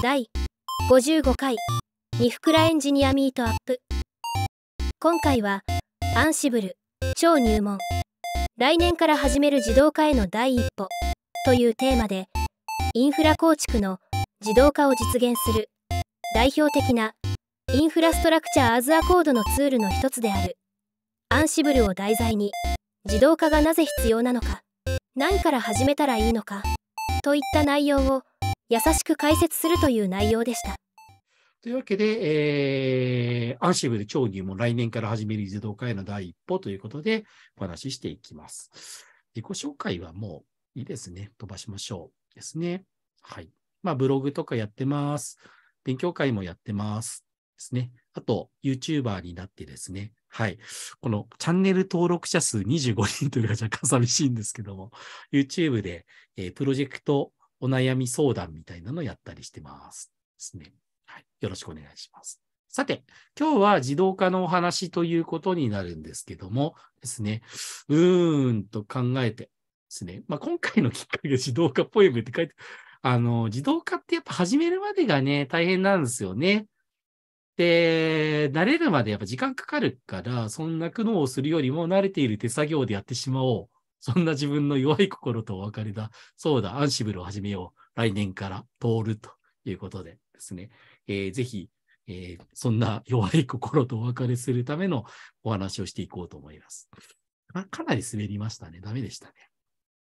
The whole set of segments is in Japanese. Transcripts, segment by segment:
第55回ニフクエンジニアミートアップ今回はアンシブル超入門来年から始める自動化への第一歩というテーマでインフラ構築の自動化を実現する代表的なインフラストラクチャーアズアコードのツールの一つであるアンシブルを題材に自動化がなぜ必要なのか何から始めたらいいのかといった内容を優しく解説するという内容でした。というわけで、えー、アンシブル超入門来年から始める自動化への第一歩ということでお話ししていきます。自己紹介はもういいですね。飛ばしましょう。ですね。はい。まあ、ブログとかやってます。勉強会もやってます。ですね。あと、YouTuber になってですね。はい。このチャンネル登録者数25人というのが若干寂しいんですけども、YouTube で、えー、プロジェクトお悩み相談みたいなのをやったりしてますですね。はい。よろしくお願いします。さて、今日は自動化のお話ということになるんですけどもですね、うーんと考えてですね、まあ、今回のきっかけ自動化ポエムって書いて、あの、自動化ってやっぱ始めるまでがね、大変なんですよね。で、慣れるまでやっぱ時間かかるから、そんな苦悩をするよりも慣れている手作業でやってしまおう。そんな自分の弱い心とお別れだ。そうだ、アンシブルを始めよう。来年から通るということでですね。えー、ぜひ、えー、そんな弱い心とお別れするためのお話をしていこうと思います。かかなり滑りましたね。ダメでしたね。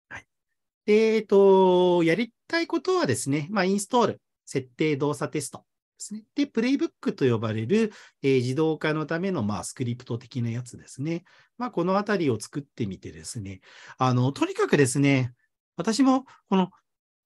はい。えっ、ー、と、やりたいことはですね、まあ、インストール、設定動作テストですね。で、プレイブックと呼ばれる、えー、自動化のための、まあ、スクリプト的なやつですね。まあ、このあたりを作ってみてですね、あの、とにかくですね、私もこの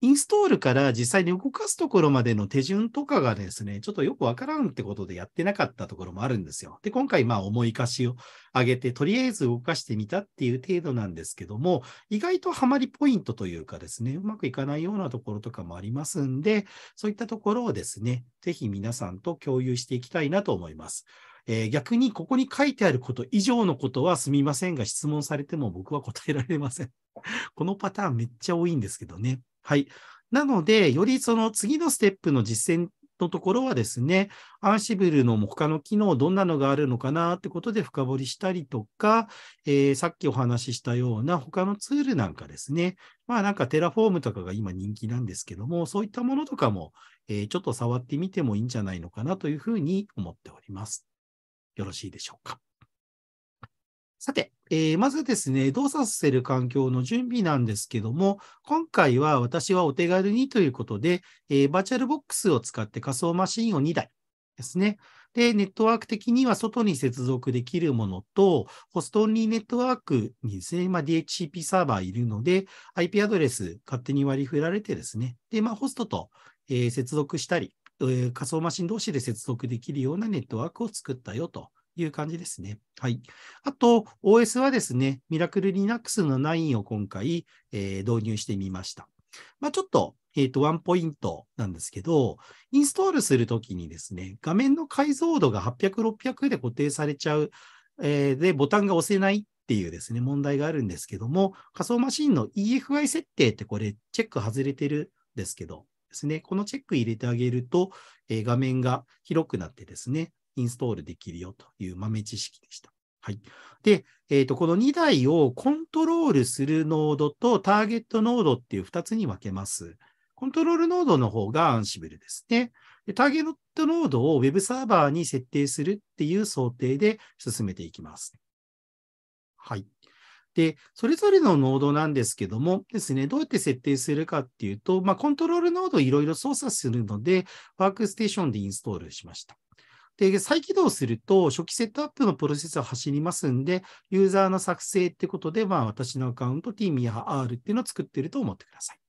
インストールから実際に動かすところまでの手順とかがですね、ちょっとよくわからんってことでやってなかったところもあるんですよ。で、今回まあ思いかしを上げて、とりあえず動かしてみたっていう程度なんですけども、意外とハマりポイントというかですね、うまくいかないようなところとかもありますんで、そういったところをですね、ぜひ皆さんと共有していきたいなと思います。えー、逆にここに書いてあること以上のことはすみませんが質問されても僕は答えられません。このパターンめっちゃ多いんですけどね。はい。なので、よりその次のステップの実践のところはですね、アンシブルの他の機能、どんなのがあるのかなってことで深掘りしたりとか、えー、さっきお話ししたような他のツールなんかですね、まあなんかテラフォームとかが今人気なんですけども、そういったものとかも、えー、ちょっと触ってみてもいいんじゃないのかなというふうに思っております。よろしいでしょうか。さて、えー、まずですね、動作させる環境の準備なんですけども、今回は私はお手軽にということで、えー、バーチャルボックスを使って仮想マシンを2台ですね。で、ネットワーク的には外に接続できるものと、ホストオンリーネットワークにですね、まあ、DHCP サーバーいるので、IP アドレス勝手に割り振られてですね、で、まあ、ホストと、えー、接続したり、え仮想マシン同士で接続できるようなネットワークを作ったよという感じですね。はい。あと、OS はですね、ミラクル Linux の9を今回、えー、導入してみました。まあ、ちょっと、えっ、ー、と、ワンポイントなんですけど、インストールするときにですね、画面の解像度が800、600で固定されちゃう、えー、で、ボタンが押せないっていうですね、問題があるんですけども、仮想マシンの EFI 設定ってこれ、チェック外れてるんですけど、ですね、このチェック入れてあげると、えー、画面が広くなってですね、インストールできるよという豆知識でした。はい。で、えっ、ー、と、この2台をコントロールするノードとターゲットノードっていう2つに分けます。コントロールノードの方がアンシブルですね。でターゲットノードを Web サーバーに設定するっていう想定で進めていきます。はい。で、それぞれのノードなんですけどもですね、どうやって設定するかっていうと、まあ、コントロールノードいろいろ操作するので、ワークステーションでインストールしました。で、再起動すると、初期セットアップのプロセスを走りますんで、ユーザーの作成ってことで、まあ、私のアカウント、t m や r っていうのを作ってると思ってください。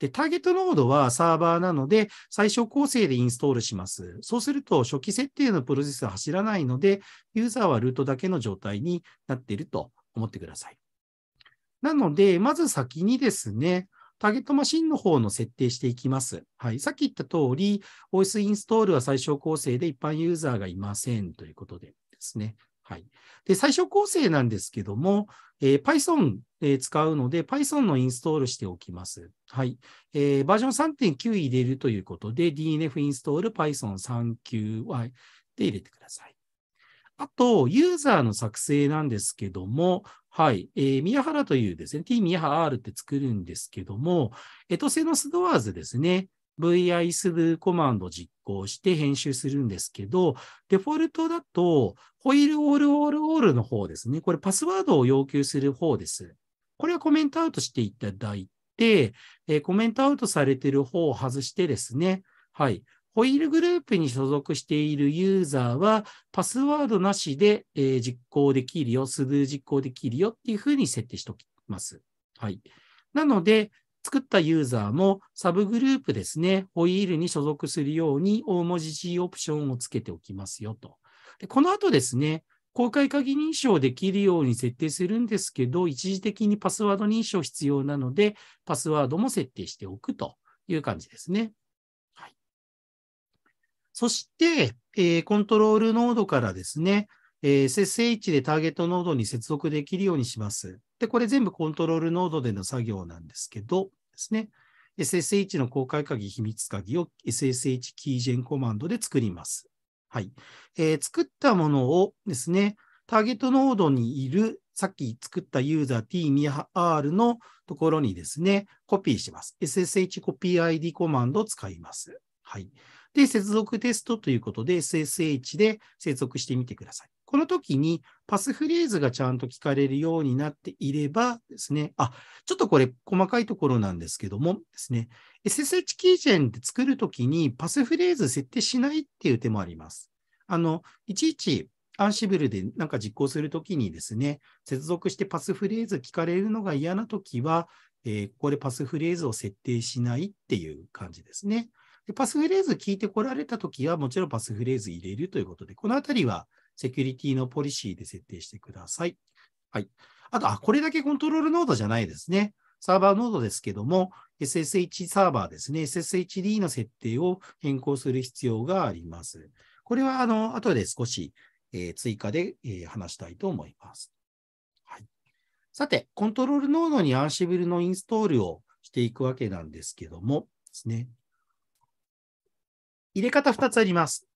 で、ターゲットノードはサーバーなので、最小構成でインストールします。そうすると、初期設定のプロセスは走らないので、ユーザーはルートだけの状態になっていると思ってください。なので、まず先にですね、ターゲットマシンの方の設定していきます。はい。さっき言った通り、OS インストールは最小構成で一般ユーザーがいませんということでですね。はい。で、最小構成なんですけども、えー、Python、えー、使うので、Python のインストールしておきます。はい。えー、バージョン3.9入れるということで、DNF インストール Python39 y で入れてください。あと、ユーザーの作成なんですけども、はい。えー、宮原というですね、t 宮原 r って作るんですけども、エトセノスドアーズですね、vi すーコマンド実行して編集するんですけど、デフォルトだと、ホイールオールオールオールの方ですね。これパスワードを要求する方です。これはコメントアウトしていただいて、えー、コメントアウトされている方を外してですね、はい。ホイールグループに所属しているユーザーは、パスワードなしで、えー、実行できるよ、スルー実行できるよっていうふうに設定しておきます。はい。なので、作ったユーザーもサブグループですね、ホイールに所属するように大文字 G オプションをつけておきますよと。でこの後ですね、公開鍵認証できるように設定するんですけど、一時的にパスワード認証必要なので、パスワードも設定しておくという感じですね。そして、えー、コントロールノードからですね、えー、SSH でターゲットノードに接続できるようにします。で、これ全部コントロールノードでの作業なんですけどですね、SSH の公開鍵、秘密鍵を SSH キージェンコマンドで作ります。はい。えー、作ったものをですね、ターゲットノードにいる、さっき作ったユーザー tmir のところにですね、コピーします。SSH コピー ID コマンドを使います。はい。で、接続テストということで SSH で接続してみてください。この時にパスフレーズがちゃんと聞かれるようになっていればですね、あ、ちょっとこれ細かいところなんですけどもですね、SSH キージェンで作るときにパスフレーズ設定しないっていう手もあります。あの、いちいちアンシブルでなんか実行するときにですね、接続してパスフレーズ聞かれるのが嫌なときは、えー、ここでパスフレーズを設定しないっていう感じですね。でパスフレーズ聞いてこられたときは、もちろんパスフレーズ入れるということで、このあたりはセキュリティのポリシーで設定してください。はい。あと、あ、これだけコントロールノードじゃないですね。サーバーノードですけども、SSH サーバーですね、SSHD の設定を変更する必要があります。これは、あの、後で少し、えー、追加で、えー、話したいと思います。はい。さて、コントロールノードにアンシブルのインストールをしていくわけなんですけどもですね。入れ方2つあります。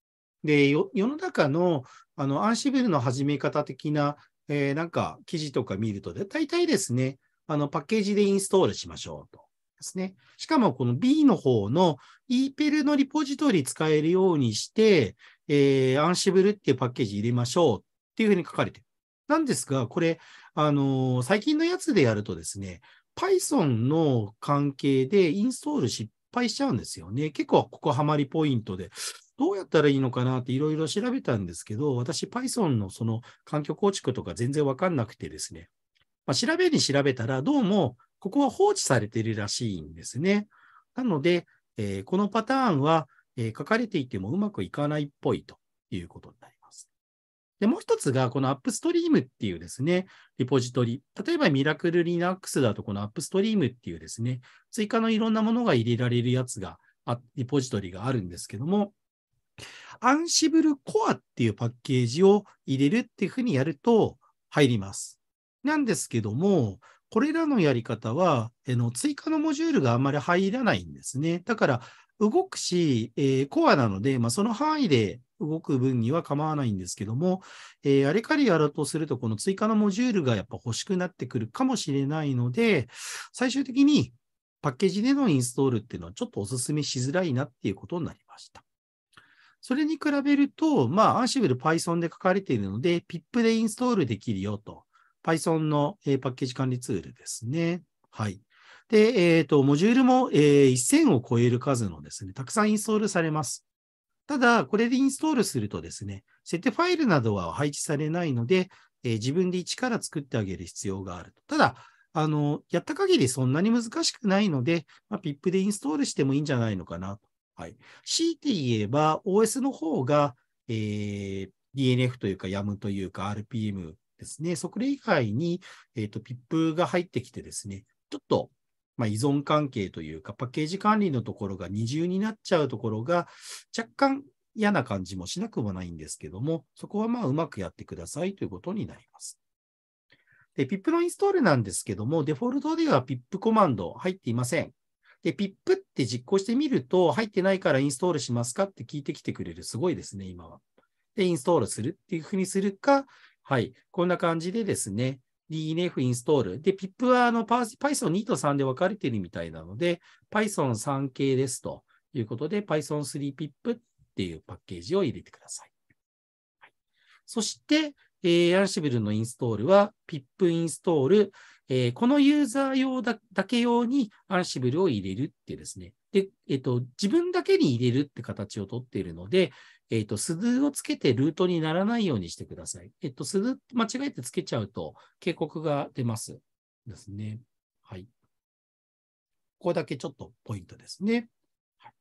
で、世の中のあのアンシブルの始め方的な、えー、なんか記事とか見ると、大体ですね、あのパッケージでインストールしましょうと。ですね。しかもこの B の方の EPEL のリポジトリ使えるようにして、えー、アンシブルっていうパッケージ入れましょうっていうふうに書かれてる。なんですが、これ、あのー、最近のやつでやるとですね、Python の関係でインストール失敗しちゃうんですよね。結構ここハマりポイントで、どうやったらいいのかなっていろいろ調べたんですけど、私 Python のその環境構築とか全然わかんなくてですね、まあ、調べに調べたらどうもここは放置されてるらしいんですね。なので、えー、このパターンは、えー、書かれていてもうまくいかないっぽいということになります。で、もう一つが、このアップストリームっていうですね、リポジトリ。例えば、ミラクル Linux だと、このアップストリームっていうですね、追加のいろんなものが入れられるやつが、リポジトリがあるんですけども、アンシブルコアっていうパッケージを入れるっていうふうにやると入ります。なんですけども、これらのやり方は、えの追加のモジュールがあんまり入らないんですね。だから、動くし、えー、コアなので、まあ、その範囲で動く分には構わないんですけども、えー、あれからやろうとすると、この追加のモジュールがやっぱ欲しくなってくるかもしれないので、最終的にパッケージでのインストールっていうのはちょっとお勧めしづらいなっていうことになりました。それに比べると、まあ、アンシブル Python で書かれているので、PIP でインストールできるよと。Python の、えパッケージ管理ツールですね。はい。で、えっ、ー、と、モジュールも、えー、1000を超える数のですね、たくさんインストールされます。ただ、これでインストールするとですね、設定ファイルなどは配置されないので、えー、自分で一から作ってあげる必要があると。ただ、あの、やった限りそんなに難しくないので、まあ、PIP でインストールしてもいいんじゃないのかなと。はい。強いて言えば、OS の方が、えー、DNF というか YAM というか RPM ですね。そこ以外に、えっ、ー、と、PIP が入ってきてですね、ちょっとまあ、依存関係というか、パッケージ管理のところが二重になっちゃうところが、若干嫌な感じもしなくもないんですけども、そこはまあうまくやってくださいということになります。で、PIP のインストールなんですけども、デフォルトでは PIP コマンド入っていません。で、PIP って実行してみると、入ってないからインストールしますかって聞いてきてくれる。すごいですね、今は。で、インストールするっていうふうにするか、はい、こんな感じでですね、DNF インストール。で、PIP はあの Python2 と3で分かれてるみたいなので、Python3 系ですということで、Python3PIP っていうパッケージを入れてください。はい、そして、えー、アンシブルのインストールは PIP インストール。えー、このユーザー用だけ用にアンシブルを入れるってですね。で、えっ、ー、と、自分だけに入れるって形をとっているので、えっ、ー、と、鈴をつけてルートにならないようにしてください。えっ、ー、と、鈴間違えてつけちゃうと警告が出ます。ですね。はい。ここだけちょっとポイントですね。はい、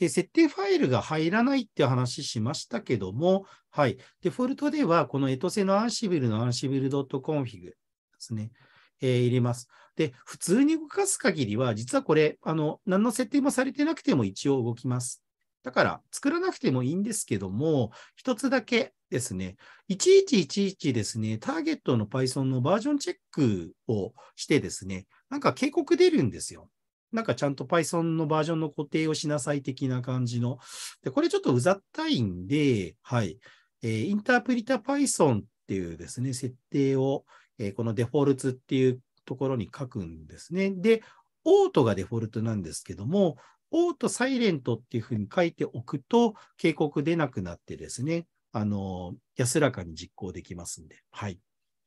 で設定ファイルが入らないって話しましたけども、はい、デフォルトではこのエトセのアンシビルのアンシビル .config ですね、えー、入れます。で、普通に動かす限りは、実はこれ、あの、何の設定もされてなくても一応動きます。だから作らなくてもいいんですけども、一つだけですね、1111ですね、ターゲットの Python のバージョンチェックをしてですね、なんか警告出るんですよ。なんかちゃんと Python のバージョンの固定をしなさい的な感じの。で、これちょっとうざったいんで、はい。えー、インタープリタ Python っていうですね、設定を、えー、このデフォルツっていうところに書くんですね。で、オートがデフォルトなんですけども、オートサイレントっていうふうに書いておくと、警告出なくなってですね、あの、安らかに実行できますんで、はい。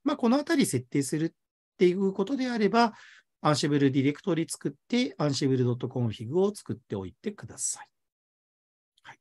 まあ、このあたり設定するっていうことであれば、アンシブルディレクトリ作って、アンシブル .config を作っておいてください。はい。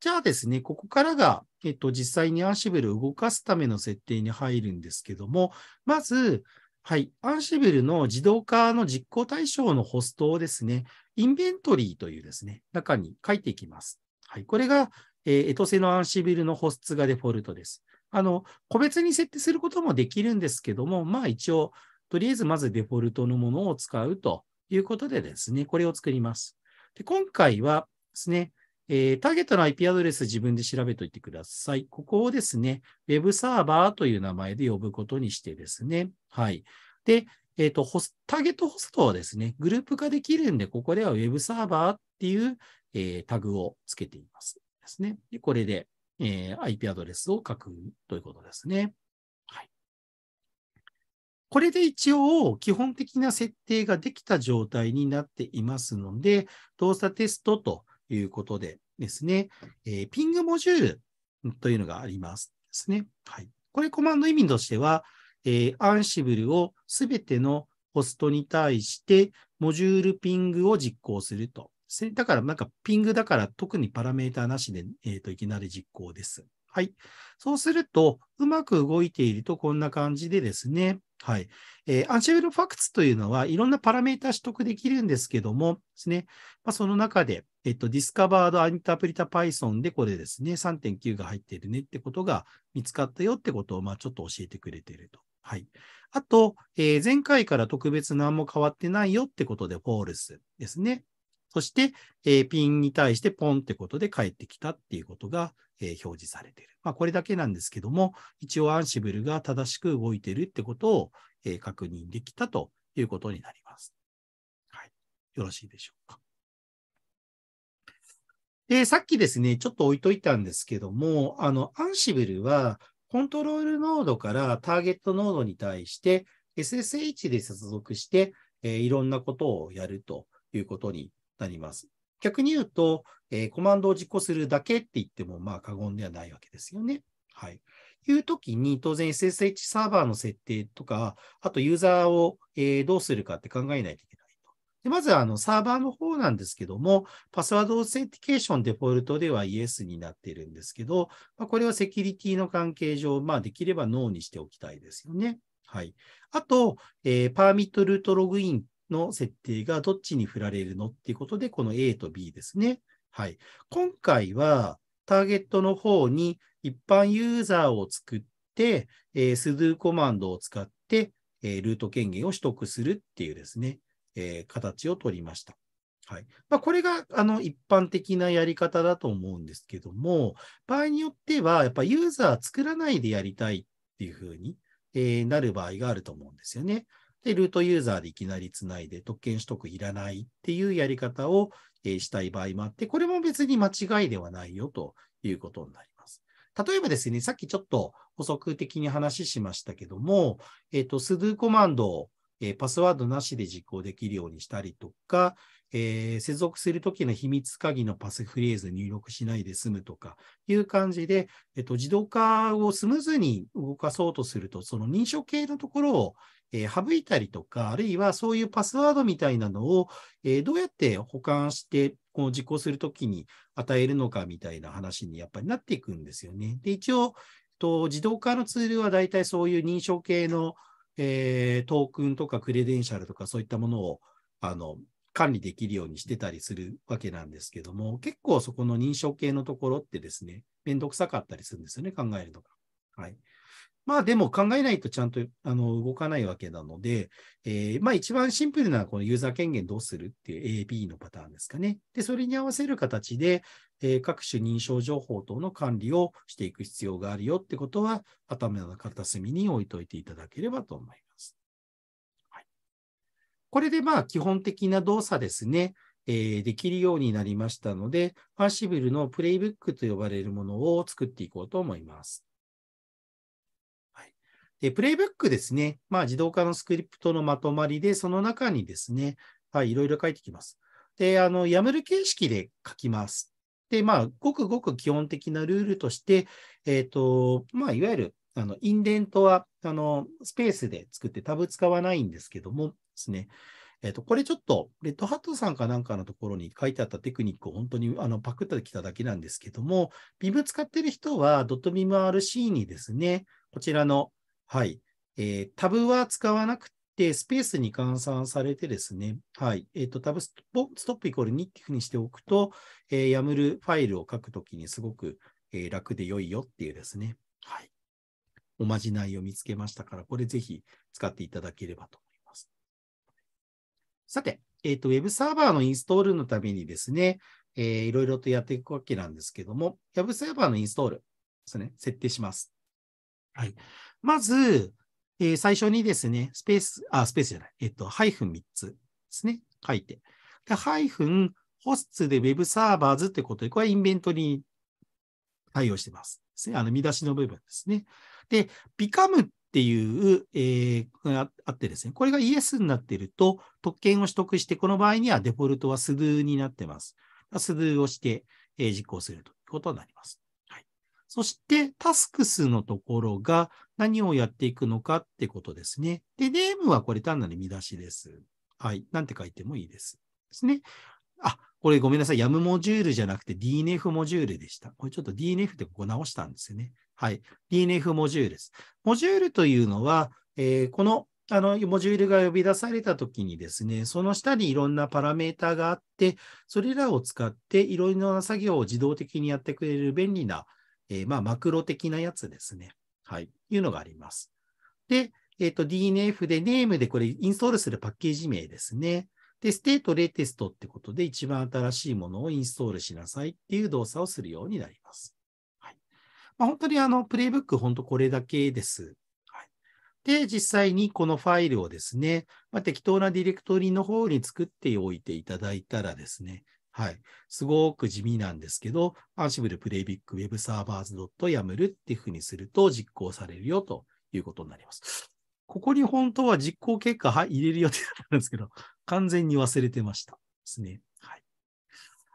じゃあですね、ここからが、えっと、実際にアンシブルを動かすための設定に入るんですけども、まず、はい。アンシブルの自動化の実行対象のホストをですね、インベントリーというですね、中に書いていきます。はい。これが、えー、エトセのアンシブルの保トがデフォルトです。あの、個別に設定することもできるんですけども、まあ一応、とりあえずまずデフォルトのものを使うということでですね、これを作ります。で今回はですね、えー、ターゲットの IP アドレス自分で調べておいてください。ここをですね、Web サーバーという名前で呼ぶことにしてですね。はい。で、えっ、ー、と、ターゲットホストはですね、グループ化できるんで、ここでは Web サーバーっていう、えー、タグをつけていますですね。でこれで、えー、IP アドレスを書くということですね。はい。これで一応、基本的な設定ができた状態になっていますので、動作テストということでですね、えー、ピングモジュールというのがありますですね。はい。これコマンド意味としては、えー、アンシブルをすべてのホストに対して、モジュールピングを実行すると。だから、なんか、ピングだから特にパラメータなしで、えっ、ー、と、いきなり実行です。はい。そうすると、うまく動いているとこんな感じでですね、はい。えー、アンシェブルファクツというのは、いろんなパラメータ取得できるんですけども、ですね。まあ、その中で、えっと、ディスカバードアンタープリタパイソンでこれですね、3.9が入っているねってことが見つかったよってことを、まあ、ちょっと教えてくれてると。はい。あと、えー、前回から特別何も変わってないよってことで、フォールスですね。そして、えー、ピンに対してポンってことで返ってきたっていうことが、えー、表示されている。まあ、これだけなんですけども、一応アンシブルが正しく動いているってことを、えー、確認できたということになります。はい。よろしいでしょうか。で、さっきですね、ちょっと置いといたんですけども、あの、アンシブルは、コントロールノードからターゲットノードに対して、SSH で接続して、えー、いろんなことをやるということになります。逆に言うと、えー、コマンドを実行するだけって言っても、まあ、過言ではないわけですよね。はい。いうときに、当然 SSH サーバーの設定とか、あとユーザーを、えー、どうするかって考えないといけないと。でまずあのサーバーの方なんですけども、パスワードオーセンティケーションデフォルトでは Yes になっているんですけど、まあ、これはセキュリティの関係上、まあ、できればノーにしておきたいですよね。はい。あと、えー、パーミットルートログインっの設定がどっちに振られるのっていうことで、この A と B ですね。はい。今回は、ターゲットの方に一般ユーザーを作って、えー、スルーコマンドを使って、えー、ルート権限を取得するっていうですね、えー、形を取りました。はいまあ、これがあの一般的なやり方だと思うんですけども、場合によっては、やっぱユーザー作らないでやりたいっていうふうに、えー、なる場合があると思うんですよね。で、ルートユーザーでいきなりつないで特権取得いらないっていうやり方を、えしたい場合もあって、これも別に間違いではないよということになります。例えばですね、さっきちょっと補足的に話しましたけども、えっ、ー、と、スドゥコマンドを、えー、パスワードなしで実行できるようにしたりとか、えー、接続するときの秘密鍵のパスフレーズ入力しないで済むとかいう感じで、えっと、自動化をスムーズに動かそうとすると、その認証系のところを、えー、省いたりとか、あるいはそういうパスワードみたいなのを、えー、どうやって保管して、こう実行するときに与えるのかみたいな話にやっぱりなっていくんですよね。で、一応、と自動化のツールは大体そういう認証系の、えー、トークンとかクレデンシャルとかそういったものをあの管理できるようにしてたりするわけなんですけども、結構そこの認証系のところってですね、めんどくさかったりするんですよね、考えるのが。はい。まあでも考えないとちゃんとあの動かないわけなので、えー、まあ一番シンプルなこのユーザー権限どうするっていう AB のパターンですかね。で、それに合わせる形で、えー、各種認証情報等の管理をしていく必要があるよってことは頭の片隅に置いといていただければと思います。はい、これでまあ基本的な動作ですね。えー、できるようになりましたので、パーシブルのプレイブックと呼ばれるものを作っていこうと思います。えプレイブックですね、まあ、自動化のスクリプトのまとまりで、その中にですね、はい、いろいろ書いてきます。で、あの、やむる形式で書きます。で、まあ、ごくごく基本的なルールとして、えっ、ー、と、まあ、いわゆる、あの、インデントは、あの、スペースで作ってタブ使わないんですけどもですね、えっ、ー、と、これちょっと、レッドハットさんかなんかのところに書いてあったテクニックを本当にあのパクってきただけなんですけども、ビム使ってる人は、ドットビム RC にですね、こちらのはい。えー、タブは使わなくて、スペースに換算されてですね、はい。えっ、ー、と、タブストップイコール2っていうふうにしておくと、えー、YAML ファイルを書くときにすごく、えー、楽で良いよっていうですね、はい。おまじないを見つけましたから、これぜひ使っていただければと思います。さて、えっ、ー、と、Web サーバーのインストールのためにですね、えー、いろいろとやっていくわけなんですけども、Web サーバーのインストールですね、設定します。はい。まず、えー、最初にですね、スペース、あ、スペースじゃない、えっと、ハイフン3つですね、書いて。で、ハイフン、ホストで Web サーバーズってことで、これはインベントに対応してます。ですね、あの見出しの部分ですね。で、ビカムっていう、えー、があってですね、これがイエスになっていると、特権を取得して、この場合にはデフォルトはスルーになってます。スルーをして、えー、実行するということになります。そして、タスクスのところが何をやっていくのかってことですね。で、ネームはこれ単なる見出しです。はい。なんて書いてもいいです。ですね。あ、これごめんなさい。YAM モジュールじゃなくて DNF モジュールでした。これちょっと DNF でここ直したんですよね。はい。DNF モジュールです。モジュールというのは、えー、このあのモジュールが呼び出されたときにですね、その下にいろんなパラメータがあって、それらを使っていろいろな作業を自動的にやってくれる便利なえー、まあ、マクロ的なやつですね。はい。いうのがあります。で、えっ、ー、と、DNF で、ネームでこれインストールするパッケージ名ですね。で、ステートレテストってことで一番新しいものをインストールしなさいっていう動作をするようになります。はい。まあ、本当にあの、プレイブック本当これだけです。はい。で、実際にこのファイルをですね、まあ、適当なディレクトリの方に作っておいていただいたらですね、はい。すごく地味なんですけど、a ン s i b l e p l a y b ェブサ Web Servers.yaml っていうふうにすると実行されるよということになります。ここに本当は実行結果入れる予定だったんですけど、完全に忘れてましたですね。はい。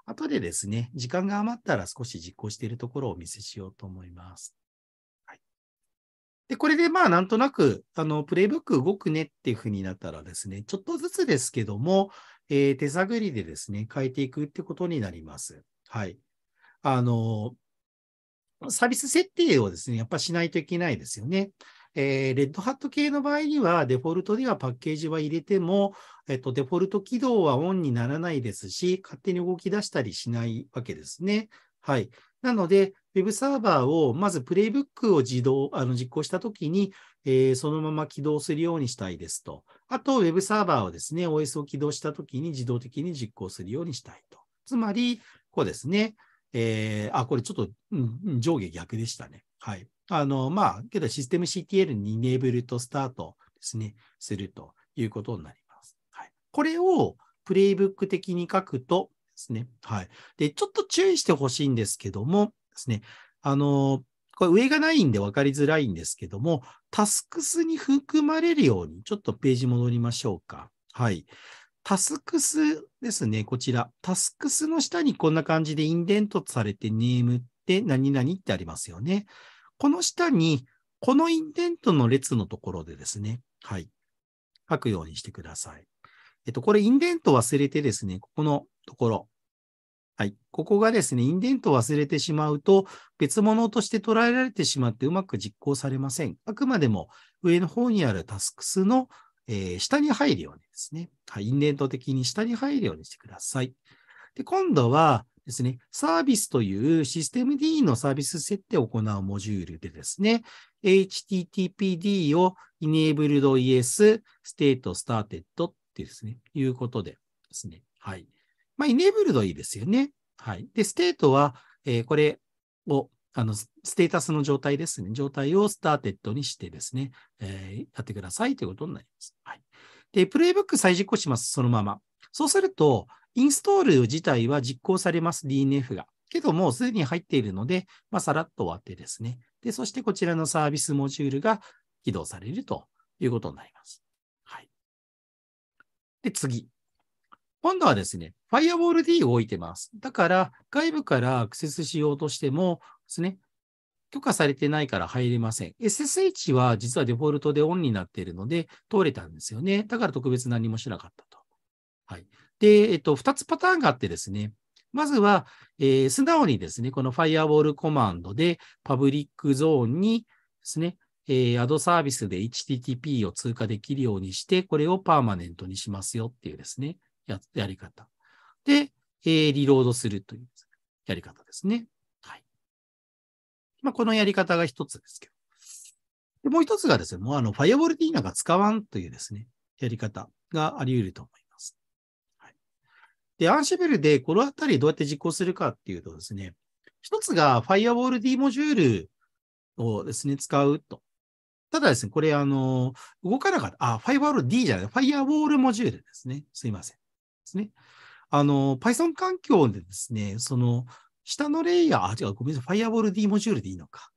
後でですね、時間が余ったら少し実行しているところをお見せしようと思います。はい。で、これでまあなんとなく、あの、プレイブック動くねっていうふうになったらですね、ちょっとずつですけども、えー、手探りでですね、変えていくってことになります。はい。あの、サービス設定をですね、やっぱしないといけないですよね。えー、レッドハット系の場合には、デフォルトではパッケージは入れても、えっと、デフォルト起動はオンにならないですし、勝手に動き出したりしないわけですね。はい。なので、Web サーバーを、まずプレイブックを自動、あの実行したときに、えー、そのまま起動するようにしたいですと。あと、ウェブサーバーをですね、OS を起動したときに自動的に実行するようにしたいと。つまり、こうですね、えー、あ、これちょっと、うん、上下逆でしたね。はい。あの、まあ、けどシステム CTL にイネーブルとスタートですね、するということになります。はい。これをプレイブック的に書くとですね、はい。で、ちょっと注意してほしいんですけどもですね、あの、これ上がないんで分かりづらいんですけども、タスクスに含まれるように、ちょっとページ戻りましょうか。はい。タスクスですね、こちら。タスクスの下にこんな感じでインデントされてネームって何々ってありますよね。この下に、このインデントの列のところでですね、はい。書くようにしてください。えっと、これインデント忘れてですね、ここのところ、はい。ここがですね、インデントを忘れてしまうと、別物として捉えられてしまってうまく実行されません。あくまでも上の方にあるタスクスの、えー、下に入るようにですね、はい、インデント的に下に入るようにしてください。で、今度はですね、サービスというシステム D のサービス設定を行うモジュールでですね、httpd を enabled yes state started ってですね、いうことでですね、はい。まあ、ネーブル l e いいですよね。はい。で、ステートは、えー、これを、あの、ステータスの状態ですね。状態をスターテッドにしてですね、えー、やってくださいということになります。はい。で、プレイブック再実行します。そのまま。そうすると、インストール自体は実行されます。DNF が。けども、すでに入っているので、まあ、さらっと終わってですね。で、そしてこちらのサービスモジュールが起動されるということになります。はい。で、次。今度はですね、Firewall D を置いてます。だから、外部からアクセスしようとしてもですね、許可されてないから入れません。SSH は実はデフォルトでオンになっているので、通れたんですよね。だから特別何もしなかったと。はい。で、えっと、2つパターンがあってですね、まずは、えー、素直にですね、この Firewall コマンドで、パブリックゾーンにですね、えー、アドサービスで HTTP を通過できるようにして、これをパーマネントにしますよっていうですね。ややり方。で、えー、リロードするというやり方ですね。はい。まあ、このやり方が一つですけど。でもう一つがですね、もうあの、ファイアボル D. ィーナが使わんというですね、やり方があり得ると思います。はい。で、アンシェベルでこのあたりどうやって実行するかっていうとですね、一つがファイアボール D モジュールをですね、使うと。ただですね、これ、あの、動かなかった。あ、ファイアボール D じゃない、ファイアボールモジュールですね。すいません。ですね。あの、Python 環境でですね、その、下のレイヤー、あ、違う、ごめんなさい、Firewall D モジュールでいいのか。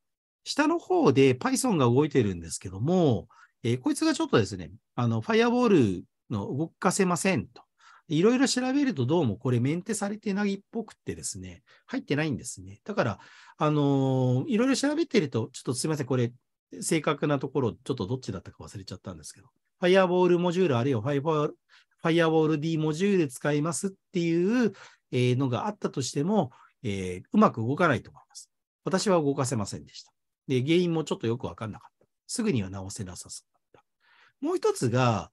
下の方で Python が動いてるんですけども、えー、こいつがちょっとですね、あの、Firewall の動かせませんと。いろいろ調べるとどうもこれメンテされてないっぽくってですね、入ってないんですね。だから、あのいろいろ調べてると、ちょっとすみません、これ、正確なところ、ちょっとどっちだったか忘れちゃったんですけど、ファイアボールモジュールあるいはファイ e w ファイアウォール D モジュールで使いますっていうのがあったとしても、えー、うまく動かないと思います。私は動かせませんでした。で、原因もちょっとよくわかんなかった。すぐには直せなさそうだった。もう一つが、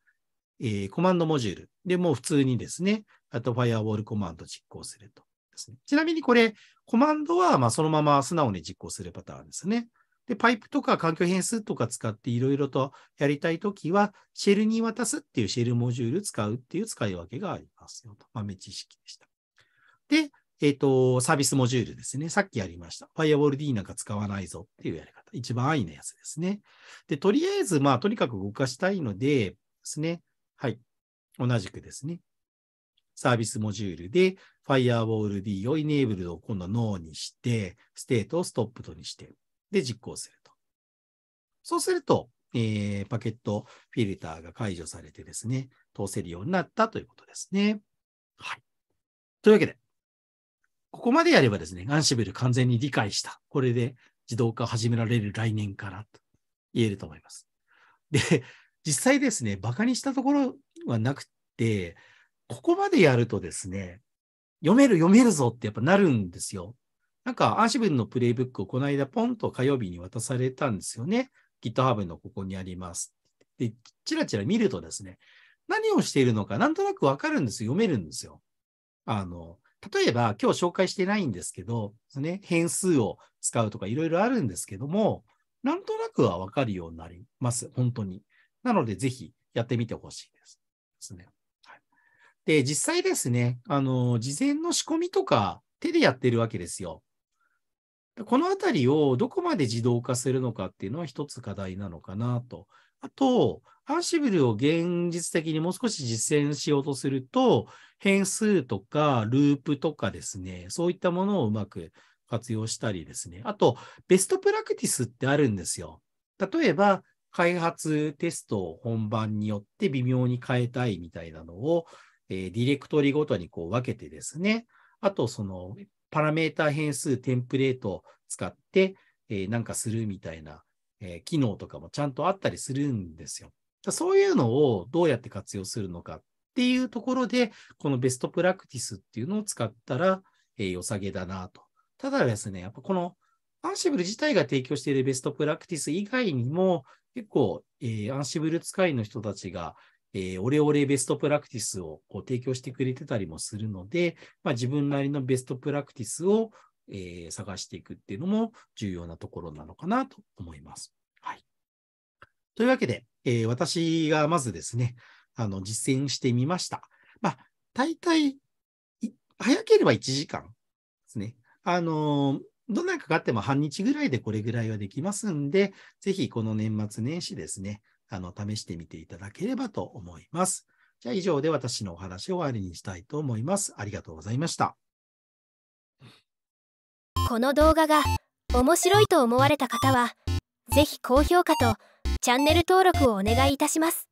えー、コマンドモジュール。で、もう普通にですね、あとファイアウォールコマンド実行するとですね。ちなみにこれ、コマンドはまそのまま素直に実行するパターンですね。で、パイプとか環境変数とか使っていろいろとやりたいときは、シェルに渡すっていうシェルモジュール使うっていう使い分けがありますよと。豆知識でした。で、えっ、ー、と、サービスモジュールですね。さっきやりました。Firewall D なんか使わないぞっていうやり方。一番安易なやつですね。で、とりあえず、まあ、とにかく動かしたいので、ですね。はい。同じくですね。サービスモジュールで Firewall D を Enabled を今度は No にして、ステートを s t o p とにして、で実行すると。そうすると、えー、パケットフィルターが解除されてですね、通せるようになったということですね。はい。というわけで、ここまでやればですね、アンシブル完全に理解した。これで自動化始められる来年からと言えると思います。で、実際ですね、馬鹿にしたところはなくて、ここまでやるとですね、読める読めるぞってやっぱなるんですよ。なんか、アンシブルのプレイブックをこの間ポンと火曜日に渡されたんですよね。GitHub のここにあります。で、ちらちら見るとですね、何をしているのかなんとなくわかるんですよ。読めるんですよ。あの、例えば今日紹介してないんですけど、ね、変数を使うとかいろいろあるんですけども、なんとなくはわかるようになります。本当に。なので、ぜひやってみてほしいです。ですね。はい、で、実際ですね、あの、事前の仕込みとか手でやってるわけですよ。このあたりをどこまで自動化するのかっていうのは一つ課題なのかなと。あと、アンシブルを現実的にもう少し実践しようとすると、変数とかループとかですね、そういったものをうまく活用したりですね。あと、ベストプラクティスってあるんですよ。例えば、開発テストを本番によって微妙に変えたいみたいなのを、えー、ディレクトリごとにこう分けてですね、あと、その、パラメータ変数、テンプレートを使って、えー、なんかするみたいな、えー、機能とかもちゃんとあったりするんですよ。そういうのをどうやって活用するのかっていうところで、このベストプラクティスっていうのを使ったら、えー、良さげだなと。ただですね、やっぱこのアンシブル自体が提供しているベストプラクティス以外にも、結構、えー、アンシブル使いの人たちが、えー、オレオレベストプラクティスをこう提供してくれてたりもするので、まあ、自分なりのベストプラクティスを、えー、探していくっていうのも重要なところなのかなと思います。はい。というわけで、えー、私がまずですね、あの、実践してみました。まあ、大体、早ければ1時間ですね。あのどんなにかかっても半日ぐらいでこれぐらいはできますんで、ぜひこの年末年始ですね、あの、試してみていただければと思います。じゃあ以上で私のお話を終わりにしたいと思います。ありがとうございました。この動画が面白いと思われた方は、ぜひ高評価とチャンネル登録をお願いいたします。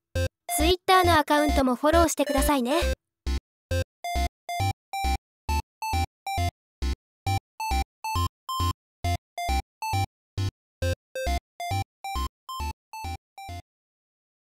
Twitter のアカウントもフォローしてくださいね。